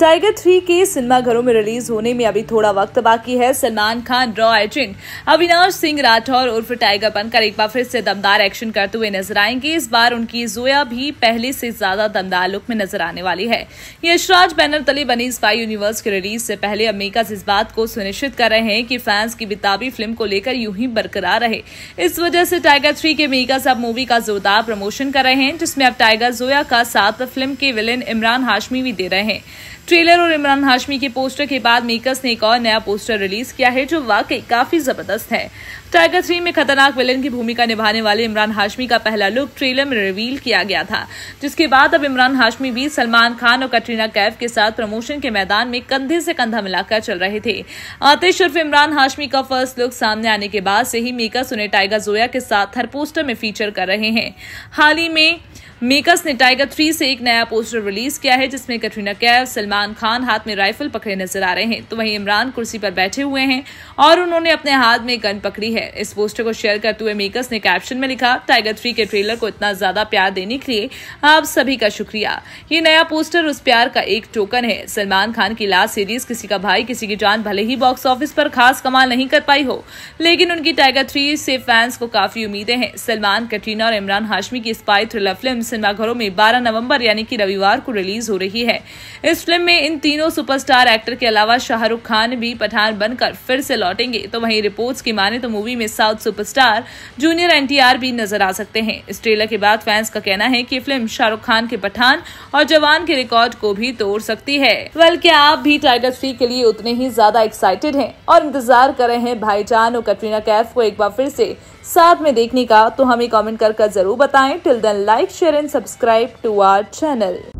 Tiger three के सिनेमाघरों में रिलीज होने में अभी थोड़ा वक्त बाकी है सलमान खान रॉ एजेंट अविनाश सिंह राठौर उर्फ टाइगर बनकर एक बार फिर से दमदार एक्शन करते हुए नजर आएंगे इस बार उनकी जोया भी पहले से ज्यादा दमदार लुक में नजर आने वाली है यशराज बैनर तले बनी स्पाई यूनिवर्स के रिलीज से पहले अमेरिका इस बात को सुनिश्चित कर रहे हैं कि फैंस की बिताबी फिल्म को लेकर यूं ही बरकरार रहे इस वजह से टाइगर थ्री के अमेरिका अब मूवी का जोरदार प्रमोशन कर रहे हैं जिसमें अब टाइगर जोया का साथ फिल्म के विलेन इमरान हाशमी भी दे रहे हैं ट्रेलर और इमरान हाशमी के पोस्टर के बाद मेकर्स ने एक और नया पोस्टर रिलीज किया है जो वाकई काफी जबरदस्त है टाइगर थ्री में खतरनाक विलन की भूमिका निभाने वाले इमरान हाशमी का पहला लुक ट्रेलर में रिवील किया गया था जिसके बाद अब इमरान हाशमी भी सलमान खान और कटरीना कैफ के साथ प्रमोशन के मैदान में कंधे से कंधा मिलाकर चल रहे थे आतिश उर्फ इमरान हाशमी का फर्स्ट लुक सामने आने के बाद से ही मेकर्स उन्हें टाइगर जोया के साथ हर पोस्टर में फीचर कर रहे हैं हाल ही में मेकर्स ने टाइगर थ्री से एक नया पोस्टर रिलीज किया है जिसमें कटरीना कैफ सलमान खान हाथ में राइफल पकड़े नजर आ रहे हैं तो वहीं इमरान कुर्सी पर बैठे हुए हैं और उन्होंने अपने हाथ में गन पकड़ी है इस पोस्टर को शेयर करते हुए मेकर्स ने कैप्शन में लिखा टाइगर थ्री के ट्रेलर को इतना ज्यादा प्यार देने के लिए आप सभी का शुक्रिया ये नया पोस्टर उस प्यार का एक टोकन है सलमान खान की लास्ट सीरीज किसी का भाई किसी की जान भले ही बॉक्स ऑफिस पर खास कमाल नहीं कर पाई हो लेकिन उनकी टाइगर थ्री से फैंस को काफी उम्मीदें हैं सलमान कटरीना और इमरान हाशमी की स्पाई थ्रिलर फिल्म सिनेमाघरों में 12 नवंबर यानी कि रविवार को रिलीज हो रही है इस फिल्म में इन तीनों सुपरस्टार एक्टर के अलावा शाहरुख खान भी पठान बनकर फिर से लौटेंगे तो वहीं रिपोर्ट्स की माने तो मूवी में साउथ सुपरस्टार जूनियर एनटीआर भी नजर आ सकते हैं इस ट्रेलर के बाद फैंस का कहना है की फिल्म शाहरुख खान के पठान और जवान के रिकॉर्ड को भी तोड़ सकती है वेल क्या आप भी टाइगर थ्री के लिए उतने ही ज्यादा एक्साइटेड है और इंतजार कर रहे हैं भाईजान और कटरीना कैफ को एक बार फिर से साथ में देखने का तो हमें कमेंट कर कर जरूर बताएं till then like share and subscribe to our channel.